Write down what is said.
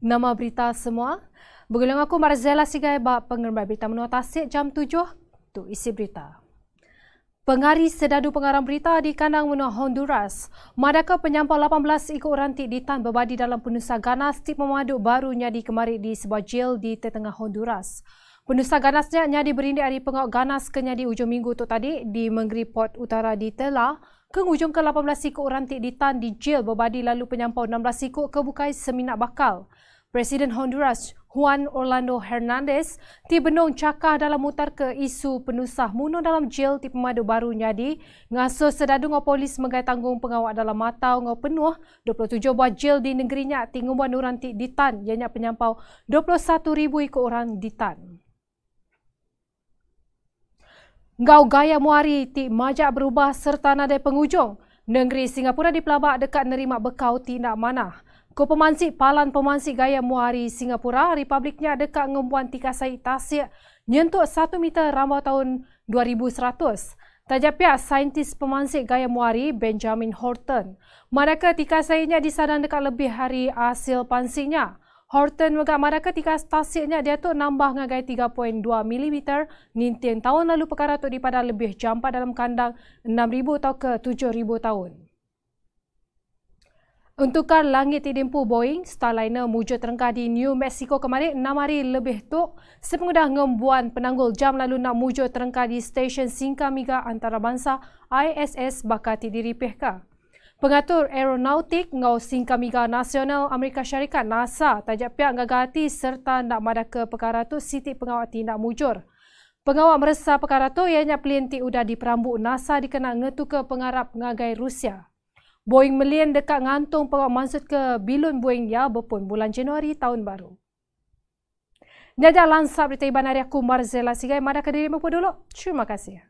Nama berita semua. Bergulung aku Marzella Sigai bak pengembara berita menua tasik jam 7 untuk isi berita. Pengari sedadu pengarang berita di kandang menua Honduras. Madaka penyampau 18 ikut rantik ditan berbadi dalam penusah ganas tip memaduk barunya di kemari di sebuah jail di tengah Honduras. Penusah ganasnya nyadi diberindik dari pengawak ganas kenya di ujung minggu tu tadi di Menggeri Port Utara di Tela. Ke ujung ke 18 ikut rantik ditan di jail berbadi lalu penyampau 16 ikut kebukai seminak bakal. Presiden Honduras Juan Orlando Hernandez tibenung cakah dalam mutar ke isu penusah muno dalam jail di pemadu baru nyadi. Ngaso sedadung polis mengait tanggung pengawal dalam matau ngau penuh 27 buah jail di negerinya tinggung buah nuran ditan yanya penyampau 21 ribu ikut orang ditan. Ngau gaya muari ti majak berubah serta nadai pengujung. Negeri Singapura di pelabak dekat nerima bekau tindak manah. mana. Ko Pemansik Palan Pemansik Gaya Muari Singapura, Republiknya dekat Ngembuan Tika Said Tasik, nyentuk 1 meter rambau tahun 2100. Tajap pihak saintis pemansik gaya muari Benjamin Horton. mereka tika sainya disadang dekat lebih hari hasil pansiknya. Horton megak mereka tika tasiknya dia tu nambah ngagai 3.2 mm ninting tahun lalu perkara tu dipadah lebih jampak dalam kandang 6,000 atau ke 7,000 tahun. Untukar langit tidimpu Boeing, Starliner muju terengkah di New Mexico kemarin 6 hari lebih tu. Sepengudah ngembuan penanggul jam lalu nak muju terengkah di stesen Singkamiga antarabangsa ISS bakal tidiri pihka. Pengatur aeronautik ngau Singkamiga Nasional Amerika Syarikat NASA tajak pihak ngagati serta nak madah ke perkara tu siti pengawal tindak mujur. Pengawal meresah perkara tu ianya pelintik udah di perambuk NASA dikenal ngetuka pengarap ngagai Rusia. Boeing Melian dekat ngantung pengawal maksud ke bilun Boeing ya berpun bulan Januari tahun baru. Nyajak lansap berita iban hari aku Marzella Sigai. Mada kediri mampu dulu. Terima kasih.